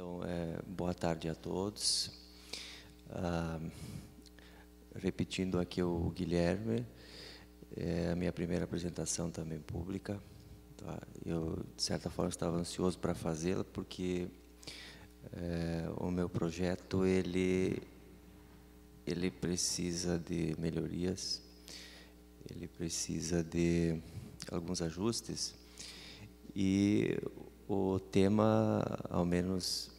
Então, é, boa tarde a todos. Ah, repetindo aqui o Guilherme, é a minha primeira apresentação também pública. Tá? Eu, de certa forma, estava ansioso para fazê-la, porque é, o meu projeto, ele, ele precisa de melhorias, ele precisa de alguns ajustes, e o tema, ao menos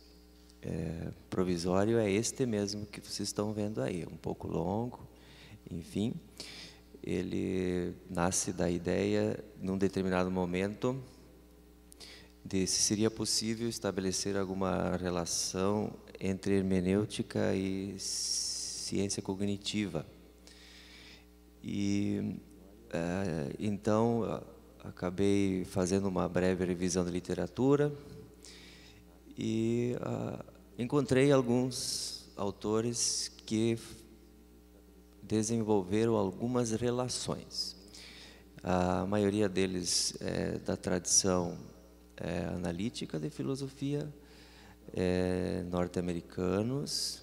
é, provisório é este mesmo que vocês estão vendo aí, um pouco longo, enfim. Ele nasce da ideia, num determinado momento, de se seria possível estabelecer alguma relação entre hermenêutica e ciência cognitiva. E é, então acabei fazendo uma breve revisão da literatura e encontrei alguns autores que desenvolveram algumas relações. A maioria deles é da tradição é, analítica de filosofia, é, norte-americanos.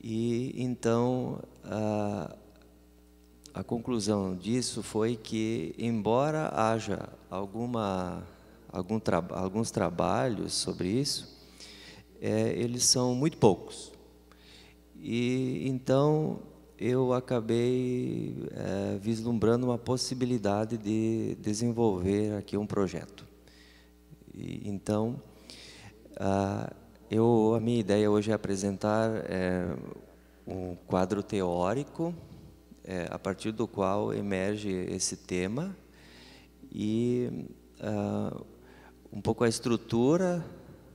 E então a, a conclusão disso foi que, embora haja alguma, algum tra alguns trabalhos sobre isso, é, eles são muito poucos. E então eu acabei é, vislumbrando uma possibilidade de desenvolver aqui um projeto. E, então, a, eu, a minha ideia hoje é apresentar é, um quadro teórico é, a partir do qual emerge esse tema e ah, um pouco a estrutura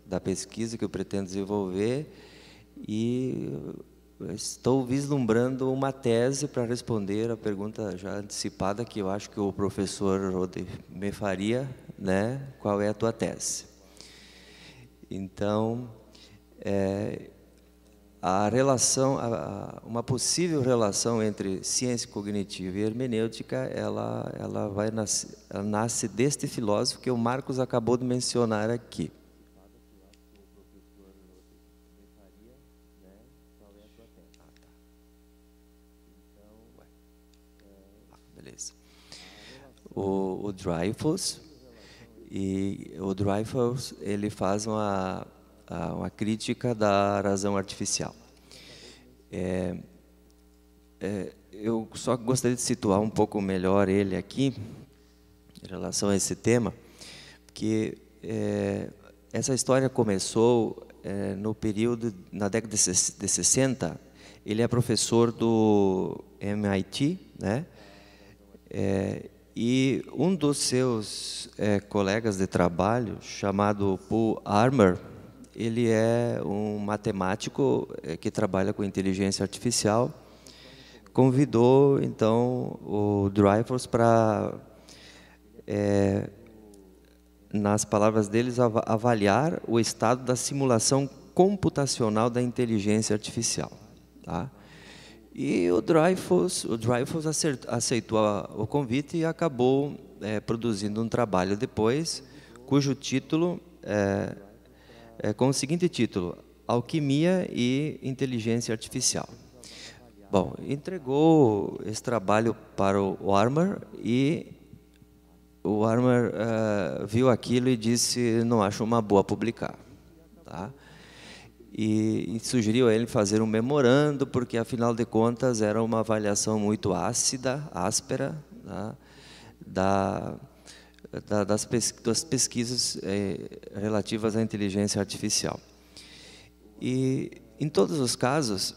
da pesquisa que eu pretendo desenvolver e estou vislumbrando uma tese para responder a pergunta já antecipada que eu acho que o professor Rode me faria, né? Qual é a tua tese? Então, é, a relação, a, uma possível relação entre ciência cognitiva e hermenêutica, ela, ela vai nasce, ela nasce deste filósofo que o Marcos acabou de mencionar aqui. o, o Dreyfus. E o Dreyfus ele faz uma, uma crítica da razão artificial. É, é, eu só gostaria de situar um pouco melhor ele aqui, em relação a esse tema, porque é, essa história começou é, no período, na década de 60, ele é professor do MIT, né? É, e um dos seus é, colegas de trabalho, chamado Paul Armour, ele é um matemático é, que trabalha com inteligência artificial, convidou então o Dreyfus para, é, nas palavras deles, avaliar o estado da simulação computacional da inteligência artificial. Tá? E o Dreyfus, o Dreyfus aceitou o convite e acabou é, produzindo um trabalho depois, cujo título é, é com o seguinte título: Alquimia e Inteligência Artificial. Bom, entregou esse trabalho para o Armer e o Armer uh, é, viu aquilo e disse: não acho uma boa publicar. Tá? e, sugeriu a ele fazer um memorando, porque afinal de contas era uma avaliação muito ácida, áspera, né, da, da, das, pes, das, pesquisas eh, relativas à inteligência artificial. E em todos os casos,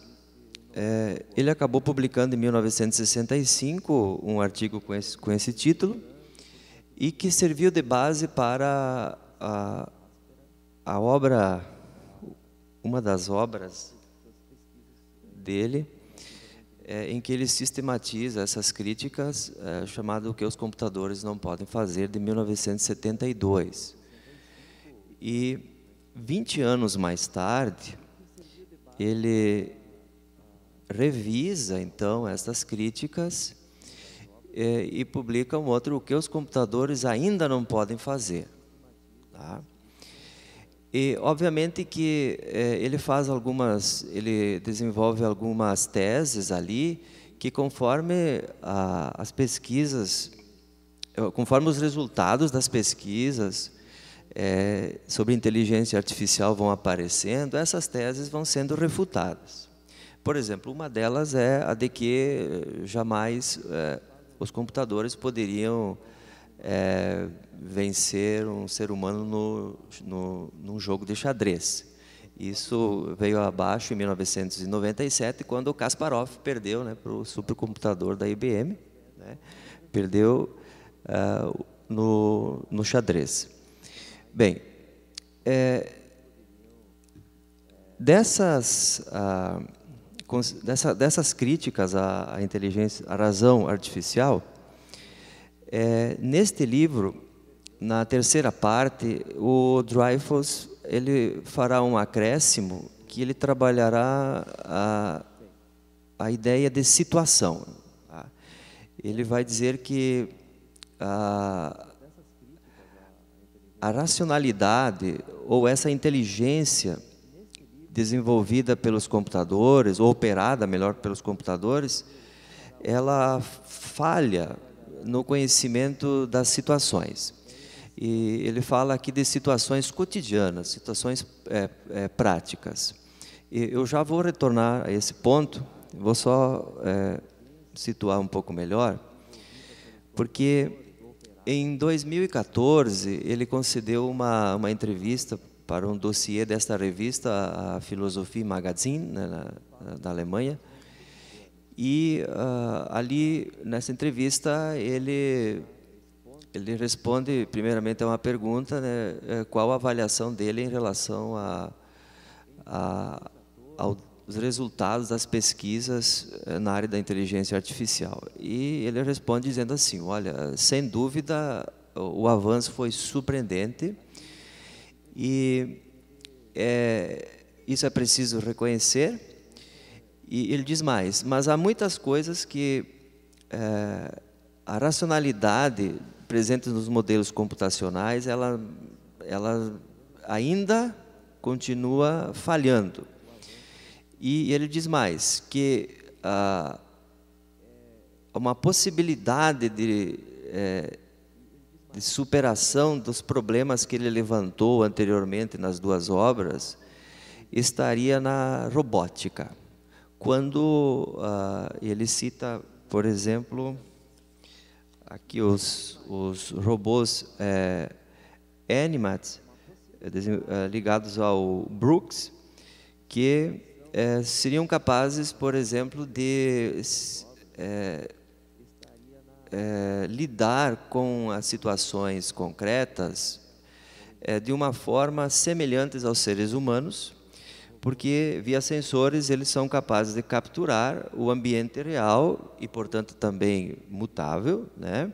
eh, ele acabou publicando em 1965 um artigo com esse, com esse título e que serviu de base para a, a obra uma das obras dele é, em que ele sistematiza essas críticas, é, chamado O que os computadores não podem fazer, de 1972. E 20 anos mais tarde, ele revisa então essas críticas é, e publica um outro o que os computadores ainda não podem fazer. Tá? E obviamente que eh, ele faz algumas, ele desenvolve algumas teses ali que conforme a, as pesquisas, eh, conforme os resultados das pesquisas eh, sobre inteligência artificial vão aparecendo, essas teses vão sendo refutadas. Por exemplo, uma delas é a de que jamais os computadores poderiam é, vencer um ser humano no, no, num jogo de xadrez. Isso veio abaixo em 1997, quando o Kasparov perdeu né, para o supercomputador da IBM, né, perdeu uh, no, no xadrez. Bem, é, dessas, uh, dessa, dessas críticas à, à inteligência, à razão artificial, é, neste livro, na terceira parte, o Dreyfus ele fará um acréscimo que ele trabalhará a, a ideia de situação. Tá? Ele vai dizer que a, a racionalidade ou essa inteligência desenvolvida pelos computadores, ou operada, melhor, pelos computadores, ela falha no conhecimento das situações. E ele fala aqui de situações cotidianas, situações é, é, práticas. E eu já vou retornar a esse ponto, vou só é, situar um pouco melhor, porque em 2014 ele concedeu uma, uma entrevista para um dossiê desta revista, a Philosophie Magazine, né, na, da Alemanha, e uh, ali, nessa entrevista, ele, ele responde, primeiramente, a uma pergunta, né, eh, qual a avaliação dele em relação a, a, aos resultados das pesquisas eh, na área da inteligência artificial. E ele responde dizendo assim, olha, sem dúvida, o avanço foi surpreendente e é, isso é preciso reconhecer, e ele diz mais: mas há muitas coisas que é, a racionalidade presente nos modelos computacionais, ela, ela ainda continua falhando. E, ele diz mais que ah, uma possibilidade de, é, de superação dos problemas que ele levantou anteriormente nas duas obras estaria na robótica. Quando uh, ele cita, por exemplo, aqui os, os robôs é, Animats, eh, eh, ligados ao Brooks, que é, seriam capazes, por exemplo, de é, é, lidar com as situações concretas de uma forma semelhantes aos seres humanos, porque via sensores eles são capazes de capturar o ambiente real e, portanto, também mutável, né?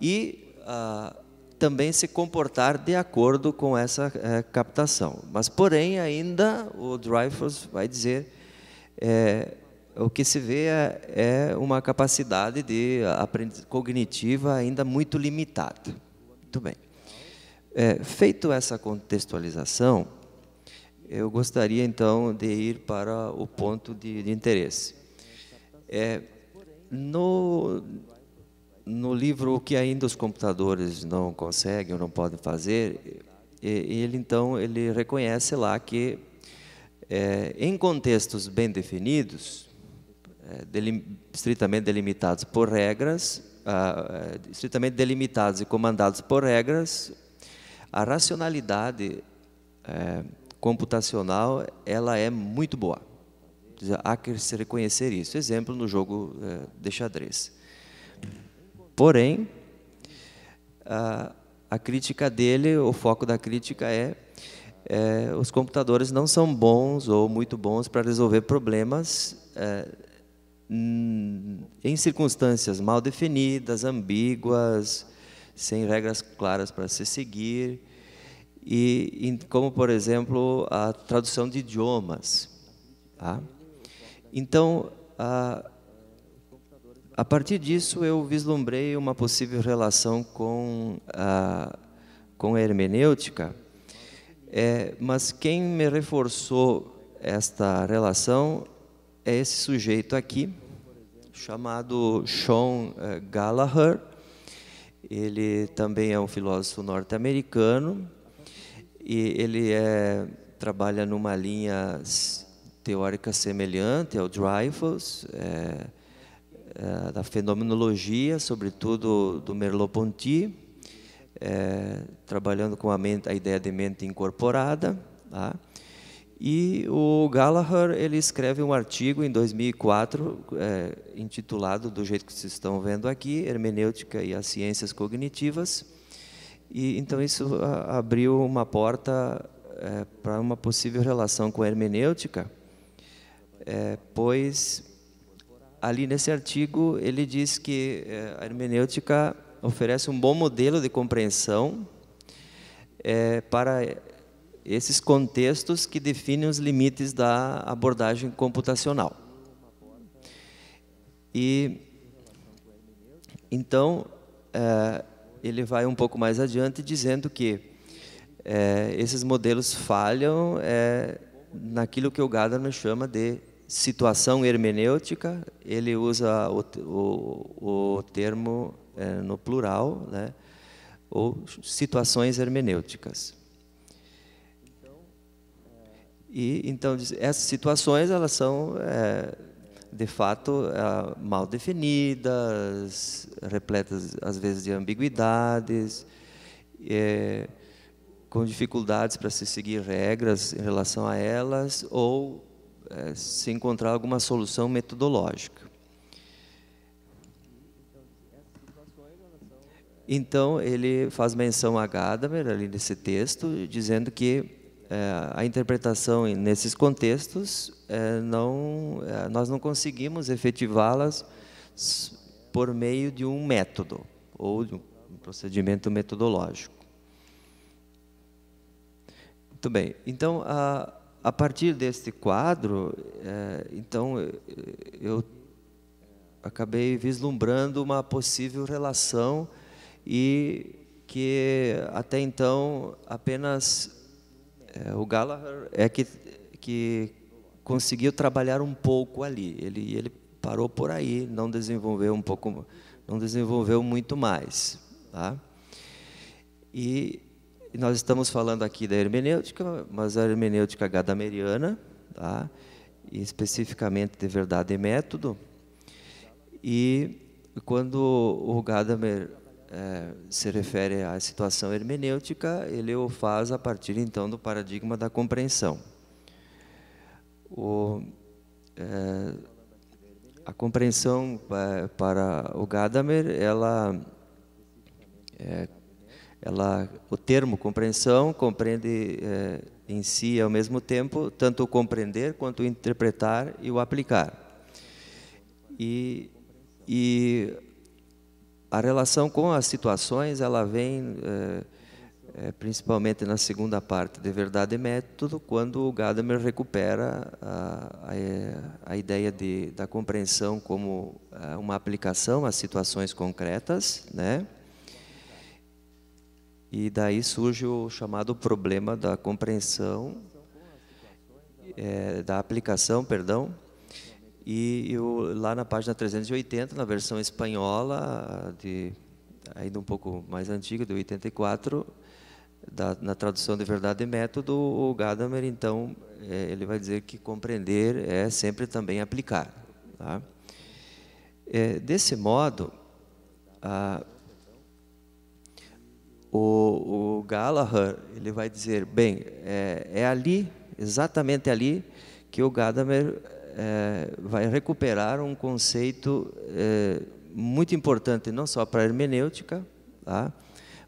e ah, também se comportar de acordo com essa eh, captação. Mas, porém, ainda o Dreyfus vai dizer eh, o que se vê é, é uma capacidade de cognitiva ainda muito limitada. Muito bem. É, feito essa contextualização, eu gostaria então de ir para o ponto de, de interesse. É, no, no livro O que ainda os computadores não conseguem ou não podem fazer, ele então ele reconhece lá que é, em contextos bem definidos, é, delim, estritamente delimitados por regras, ah, estritamente delimitados e comandados por regras, a racionalidade é, computacional ela é muito boa. Há que se reconhecer isso. Exemplo no jogo eh, de xadrez. Porém, a, a crítica dele, o foco da crítica é, é, os computadores não são bons ou muito bons para resolver problemas é, em circunstâncias mal definidas, ambíguas, sem regras claras para se seguir e como por exemplo a tradução de idiomas. Tá? Então, a, a, partir disso eu vislumbrei uma possível relação com a, com a hermenêutica, é, mas quem me reforçou esta relação é esse sujeito aqui, chamado Sean eh, Gallagher. Ele também é um filósofo norte-americano e ele é, trabalha numa linha teórica semelhante ao Dreyfus, é, é, da fenomenologia, sobretudo do Merleau-Ponty, é, trabalhando com a, mente, a ideia de mente incorporada. Tá? E o Gallagher ele escreve um artigo em 2004 é, intitulado, do jeito que vocês estão vendo aqui, Hermenêutica e as Ciências Cognitivas, e então isso abriu uma porta é, para uma possível relação com a hermenêutica, é, pois ali nesse artigo ele diz que é, a hermenêutica oferece um bom modelo de compreensão é, para esses contextos que definem os limites da abordagem computacional. E então é, ele vai um pouco mais adiante dizendo que é, esses modelos falham é, naquilo que o Gadamer chama de situação hermenêutica. Ele usa o, o, o termo é, no plural, né? ou situações hermenêuticas. E então essas situações elas são é, de fato, ah, mal definidas, repletas, às vezes, de ambiguidades, é, com dificuldades para se seguir regras em relação a elas, ou é, se encontrar alguma solução metodológica. Então, ele faz menção a Gadamer, ali nesse texto, dizendo que é, a interpretação nesses contextos, é, não, é, nós não conseguimos efetivá-las por meio de um método ou de um procedimento metodológico. Muito bem. Então, a, a partir deste quadro, é, então eu acabei vislumbrando uma possível relação e que até então apenas é, o Gallagher é que, que conseguiu trabalhar um pouco ali. Ele, ele parou por aí, não desenvolveu um pouco, não desenvolveu muito mais, tá? E nós estamos falando aqui da hermenêutica, mas a hermenêutica gadameriana, tá? E especificamente de verdade e método. E quando o Gadamer é, se refere à situação hermenêutica, ele o faz a partir então do paradigma da compreensão. O, é, a compreensão para o Gadamer, ela, eh, ela, o termo compreensão compreende em si ao mesmo tempo tanto o compreender quanto o interpretar e o aplicar. E, e a relação com as situações, ela vem é, é, principalmente na segunda parte de Verdade e Método, quando o Gadamer recupera a, a, a ideia de, da compreensão como eh, uma aplicação às situações concretas, né? E daí surge o chamado problema da compreensão, é, da aplicação, perdão, e eu, lá na página 380, na versão espanhola, de, ainda um pouco mais antiga, de 84, da, na tradução de Verdade e Método, o Gadamer, então, é, ele vai dizer que compreender é sempre também aplicar. Tá? É, desse modo, a, o, o Gallagher ele vai dizer, bem, é, é ali, exatamente ali, que o Gadamer é, vai recuperar um conceito é, muito importante, não só para a hermenêutica, tá?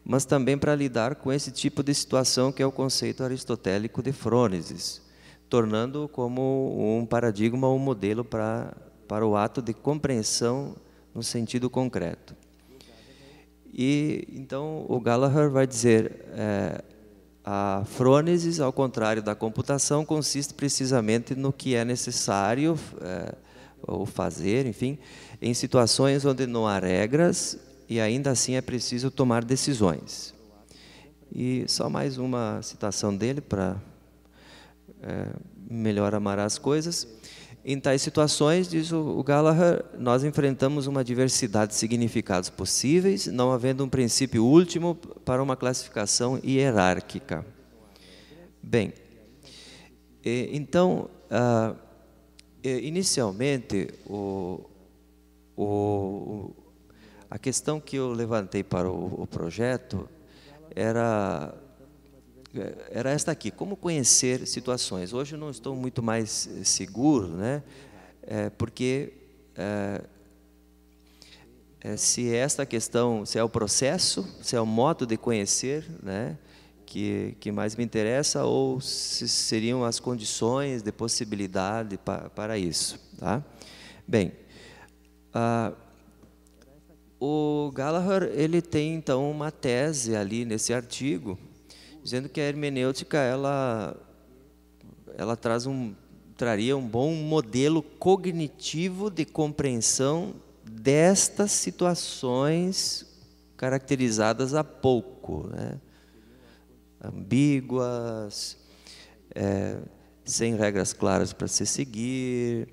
mas também para lidar com esse tipo de situação que é o conceito aristotélico de Frônesis, tornando como um paradigma, um modelo para, para o ato de compreensão no sentido concreto. E então o Gallagher vai dizer é, a frônesis, ao contrário da computação, consiste precisamente no que é necessário é, ou fazer, enfim, em situações onde não há regras e ainda assim é preciso tomar decisões. E só mais uma citação dele para é, melhor amar as coisas. Em tais situações, diz o Gallagher, nós enfrentamos uma diversidade de significados possíveis, não havendo um princípio último para uma classificação hierárquica. Bem, então, ah, inicialmente, o, o, a questão que eu levantei para o, o projeto era eh, era esta aqui, como conhecer situações. Hoje eu não estou muito mais eh, seguro, né? É, porque eh, é, é, se esta questão, se é o processo, se é o modo de conhecer, né? Que, que mais me interessa ou se seriam as condições de possibilidade pa, para isso, tá? Bem, ah, o Gallagher ele tem então uma tese ali nesse artigo dizendo que a hermenêutica ela ela traz um traria um bom modelo cognitivo de compreensão destas situações caracterizadas há pouco, né? ambíguas, é, sem regras claras para se seguir,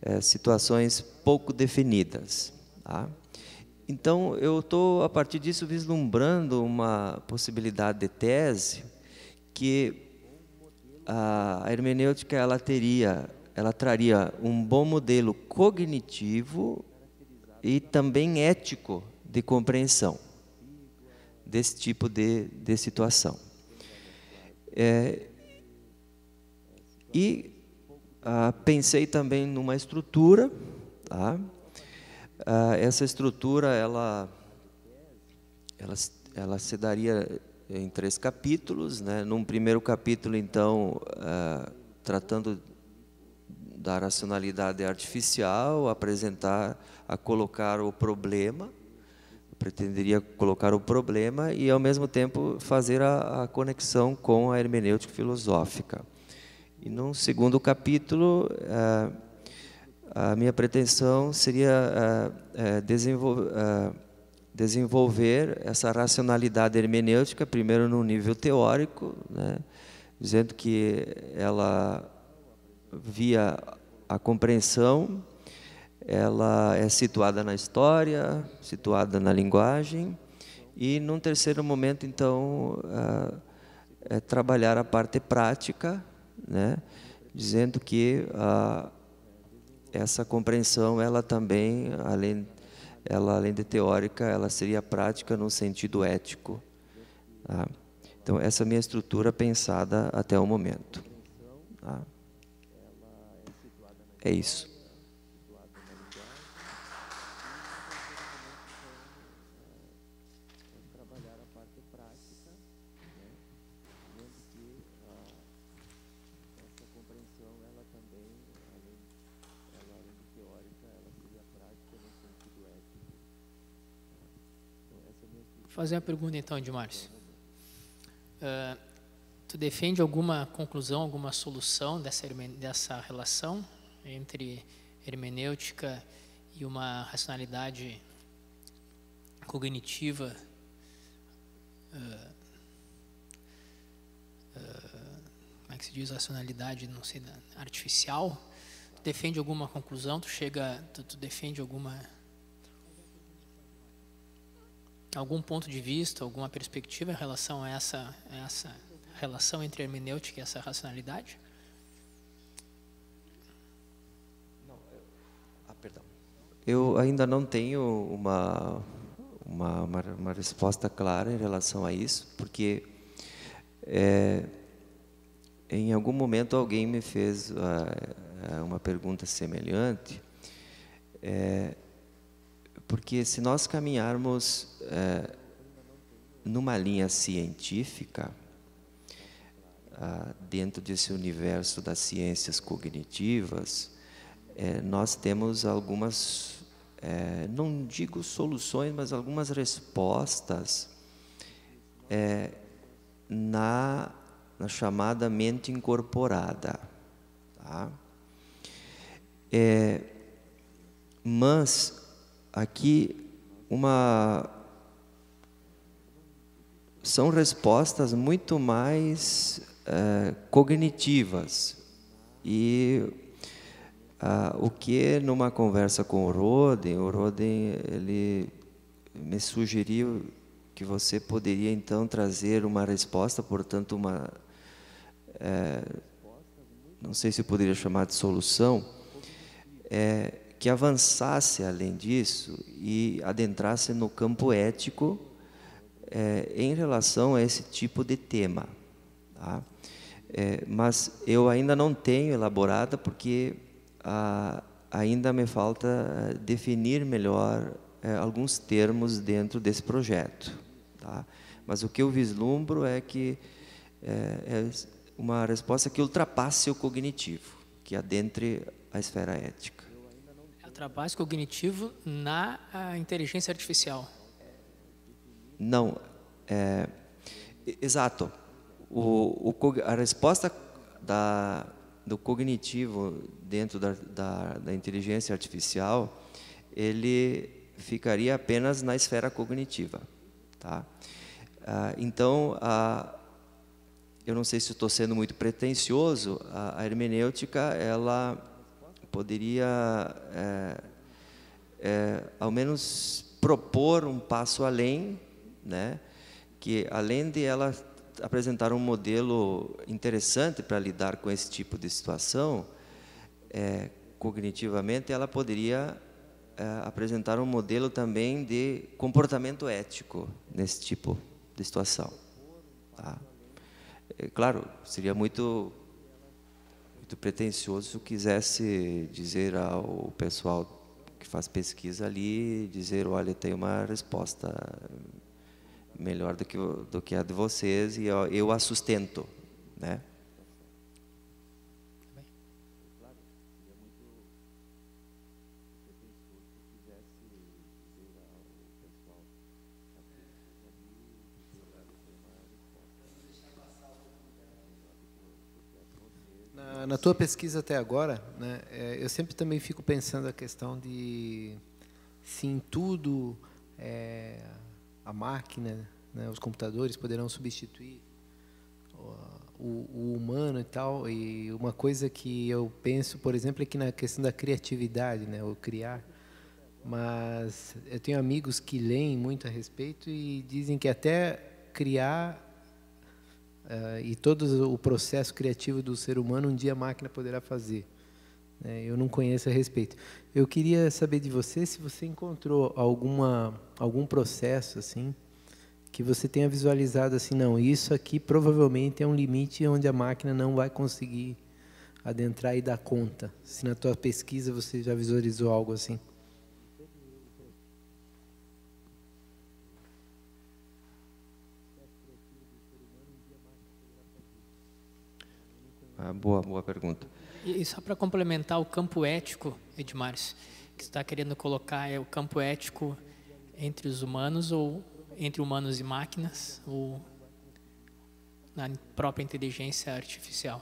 é, situações pouco definidas. Tá? Então, eu estou, a partir disso, vislumbrando uma possibilidade de tese que a hermenêutica ela teria, ela traria um bom modelo cognitivo e também ético de compreensão desse tipo de, de situação. É, e ah, pensei também numa estrutura, tá? Ah, essa estrutura, ela, ela, ela se daria em três capítulos. Né? Num primeiro capítulo, então, ah, tratando da racionalidade artificial, apresentar, a colocar o problema, pretenderia colocar o problema e, ao mesmo tempo, fazer a, a conexão com a hermenêutica filosófica. E num segundo capítulo, ah, a minha pretensão seria eh, eh, eh, desenvolver essa racionalidade hermenêutica, primeiro no nível teórico, né, dizendo que ela, via a compreensão, ela é situada na história, situada na linguagem, e num terceiro momento, então, é trabalhar a parte prática, né, dizendo que a essa compreensão, ela também, além, ela, além de teórica, ela seria prática no sentido ético. Tá? Então, essa é a minha estrutura pensada até o momento. Tá? É isso. fazer uma pergunta então, Edmárcio. Uh, ah, tu defende alguma conclusão, alguma solução dessa, dessa relação entre hermenêutica e uma racionalidade cognitiva uh, uh, como é que se diz racionalidade não sei artificial tu defende alguma conclusão tu chega tu, tu defende alguma algum ponto de vista, alguma perspectiva em relação a essa, a essa relação entre hermenêutica e essa racionalidade? Não, eu... Ah, perdão. Eu ainda não tenho uma, uma, uma, uma resposta clara em relação a isso, porque é, em algum momento alguém me fez uh, uma pergunta semelhante. É, porque se nós caminharmos é, numa linha científica, ah, dentro desse universo das ciências cognitivas, é, nós temos algumas, é, não digo soluções, mas algumas respostas na, na, chamada mente incorporada. Tá? mas aqui uma são respostas muito mais é, cognitivas e ah, o que numa conversa com o Roden, o Roden ele me sugeriu que você poderia então trazer uma resposta, portanto uma é, não sei se poderia chamar de solução, é, que avançasse além disso e adentrasse no campo ético é, em relação a esse tipo de tema. Tá? É, mas eu ainda não tenho elaborada porque a, ah, ainda me falta definir melhor é, alguns termos dentro desse projeto. Tá? Mas o que eu vislumbro é que é, é uma resposta que ultrapasse o cognitivo, que adentre a esfera ética. Trabalho cognitivo na ah, inteligência artificial. Não, é, exato. O, o, a resposta da, do cognitivo dentro da, da, da inteligência artificial, ele ficaria apenas na esfera cognitiva. Tá? Ah, então, ah, eu não sei se estou sendo muito pretencioso, a, a hermenêutica, ela poderia, é, é, ao menos, propor um passo além, né? que além de ela apresentar um modelo interessante para lidar com esse tipo de situação, é, cognitivamente ela poderia é, apresentar um modelo também de comportamento ético nesse tipo de situação. Tá? É, claro, seria muito muito pretensioso quisesse dizer ao pessoal que faz pesquisa ali, dizer, olha, tem uma resposta melhor do que, do que a de vocês e eu, eu a sustento, né? na, tua pesquisa até agora, né, é, eu sempre também fico pensando a questão de se em tudo é, a máquina, né, os computadores poderão substituir o, o, humano e tal. E uma coisa que eu penso, por exemplo, é que na questão da criatividade, né, o criar. Mas eu tenho amigos que leem muito a respeito e dizem que até criar Uh, e todo o processo criativo do ser humano um dia a máquina poderá fazer. É, eu não conheço a respeito. Eu queria saber de você se você encontrou alguma algum processo assim que você tenha visualizado assim, não, isso aqui provavelmente é um limite onde a máquina não vai conseguir adentrar e dar conta. Se na tua pesquisa você já visualizou algo assim. Ah, boa, boa pergunta. E, só para complementar o campo ético, Edmares, que está querendo colocar é o campo ético entre os humanos ou entre humanos e máquinas ou na própria inteligência artificial?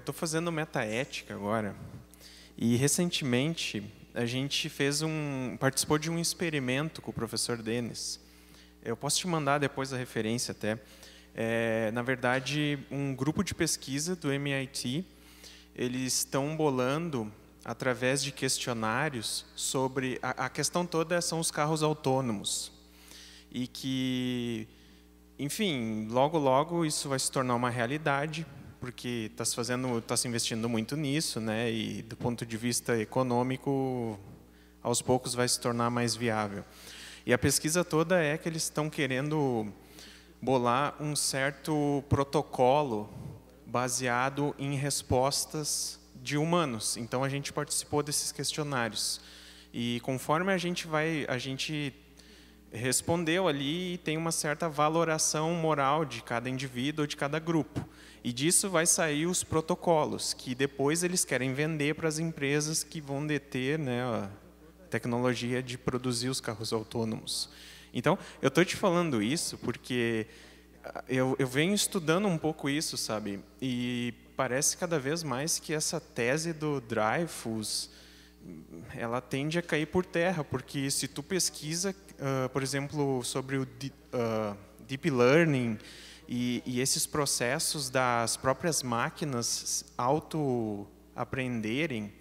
estou fazendo metaética agora. E recentemente a gente fez um participou de um experimento com o professor Denis. Eu posso te mandar depois a referência até. É, na verdade, um grupo de pesquisa do MIT eles estão bolando através de questionários sobre a, a questão toda são os carros autônomos e que enfim, logo logo isso vai se tornar uma realidade porque está se fazendo, está se investindo muito nisso, né? E do ponto de vista econômico, aos poucos vai se tornar mais viável. E a pesquisa toda é que eles estão querendo bolar um certo protocolo baseado em respostas de humanos. Então a gente participou desses questionários. E conforme a gente vai, a gente respondeu ali e tem uma certa valoração moral de cada indivíduo ou de cada grupo. E disso vai sair os protocolos, que depois eles querem vender para as empresas que vão deter né, a tecnologia de produzir os carros autônomos. Então, eu estou te falando isso porque ah, eu, eu venho estudando um pouco isso, sabe? E parece cada vez mais que essa tese do Dreyfus ela tende a cair por terra, porque se tu pesquisa, uh, por exemplo, sobre o uh, deep learning, e, e esses processos das próprias máquinas auto-aprenderem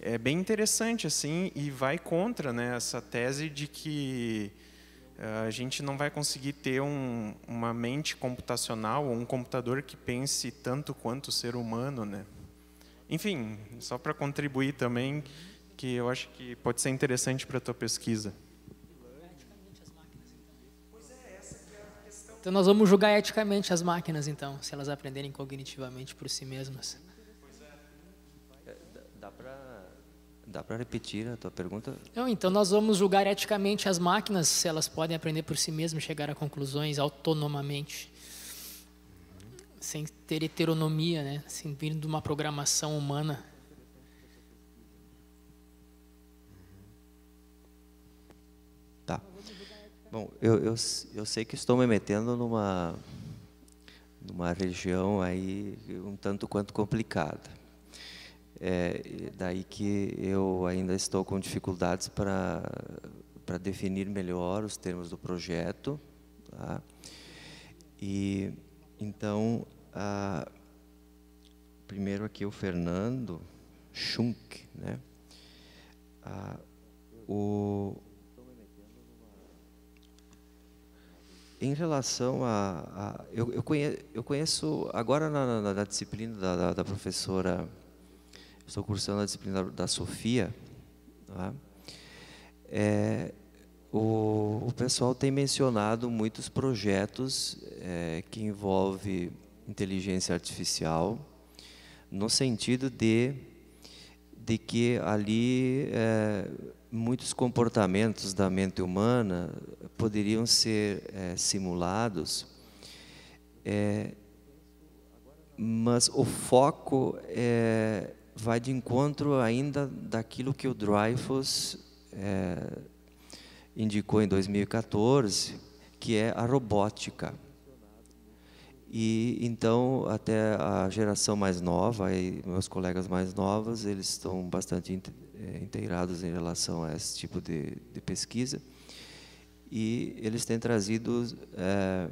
é bem interessante assim e vai contra né, essa tese de que eh, a gente não vai conseguir ter um, uma mente computacional ou um computador que pense tanto quanto o ser humano, né? Enfim, só para contribuir também, que eu acho que pode ser interessante para a tua pesquisa. Então nós vamos julgar eticamente as máquinas, então, se elas aprenderem cognitivamente por si mesmas. É, dá para repetir a tua pergunta? Não, então nós vamos julgar eticamente as máquinas se elas podem aprender por si mesmas, chegar a conclusões autonomamente, uhum. sem ter heteronomia, né? sem vir de uma programação humana. Bom, eu, eu, eu sei que estou me metendo numa, numa região aí um tanto quanto complicada. É, daí que eu ainda estou com dificuldades para para definir melhor os termos do projeto, tá? e então a, primeiro aqui o Fernando Schunk, né? A, o em relação a, a eu, eu, conheço, eu, conheço, agora na, na, na disciplina da, da, da, professora, estou cursando a disciplina da, da Sofia, tá? é, o, o, pessoal tem mencionado muitos projetos é, que envolve inteligência artificial, no sentido de, de que ali é, muitos comportamentos da mente humana poderiam ser é, simulados, é, mas o foco é, vai de encontro ainda daquilo que o Dreyfus é, indicou em 2014, que é a robótica. E então até a geração mais nova, e meus colegas mais novos, eles estão bastante é, inteirados em relação a esse tipo de, de pesquisa. E eles têm trazido é,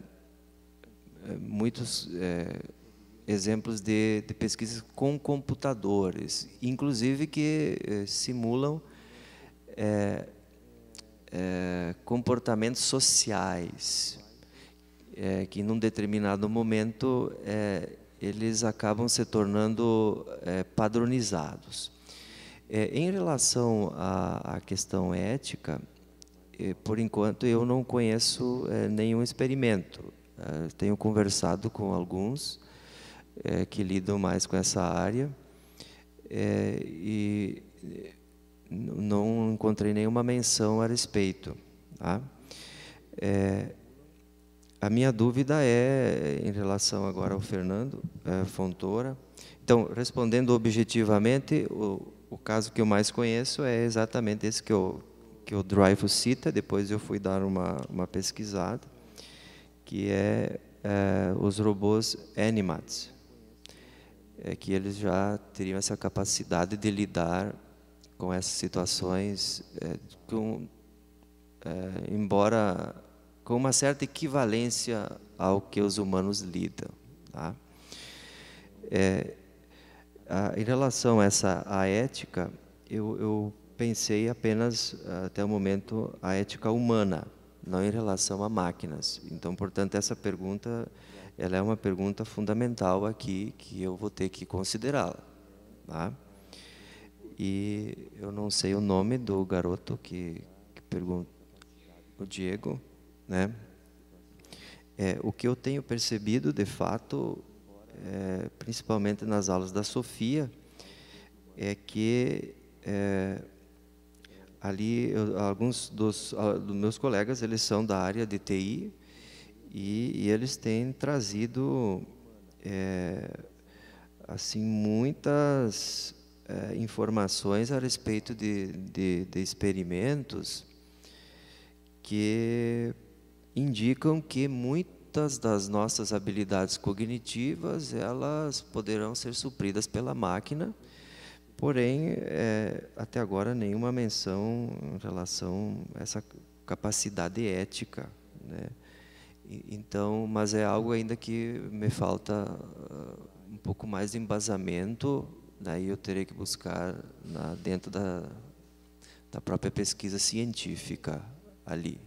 muitos exemplos de, de, pesquisas com computadores, inclusive que simulam comportamentos sociais, é, que num determinado momento é, eles acabam se tornando é, padronizados. É, em relação à, à questão ética, é, por enquanto eu não conheço é, nenhum experimento. É, tenho conversado com alguns é, que lidam mais com essa área é, e não encontrei nenhuma menção a respeito. Tá? a minha dúvida é em relação agora ao Fernando Fontoura. Então, respondendo objetivamente, o, o caso que eu mais conheço é exatamente esse que o que o Drive cita, depois eu fui dar uma, uma pesquisada, que é, é os robôs animats, é que eles já teriam essa capacidade de lidar com essas situações, é, com, é, embora com uma certa equivalência ao que os humanos lidam. Tá? É, ah, em relação a essa a ética, eu, eu pensei apenas, ah, até o momento, a ética humana, não em relação a máquinas. Então, portanto, essa pergunta ela é uma pergunta fundamental aqui que eu vou ter que considerá-la. Tá? E eu não sei o nome do garoto que, que perguntou, o Diego, né? É, o que eu tenho percebido, de fato, é, principalmente nas aulas da Sofia, é que é, ali eu, alguns dos, ah, dos, meus colegas eles são da área de TI e, e eles têm trazido é, assim muitas é, informações a respeito de, de, de, experimentos que indicam que muito muitas das nossas habilidades cognitivas elas poderão ser supridas pela máquina, porém é, até agora nenhuma menção em relação a essa capacidade ética, né? Então, mas é algo ainda que me falta ah, um pouco mais de embasamento, daí eu terei que buscar na, dentro da, da própria pesquisa científica ali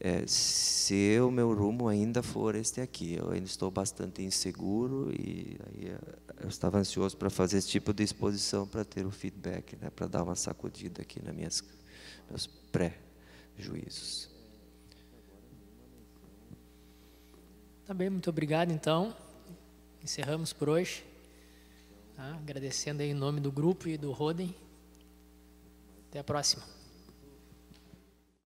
é, se o meu rumo ainda for este aqui. Eu ainda estou bastante inseguro e aí é, eu estava ansioso para fazer esse tipo de exposição para ter o feedback, né, para dar uma sacudida aqui nas minhas meus pré-juízos. Tá bem, muito obrigado então. Encerramos por hoje. Tá? Agradecendo aí em nome do grupo e do Roden. Até a próxima.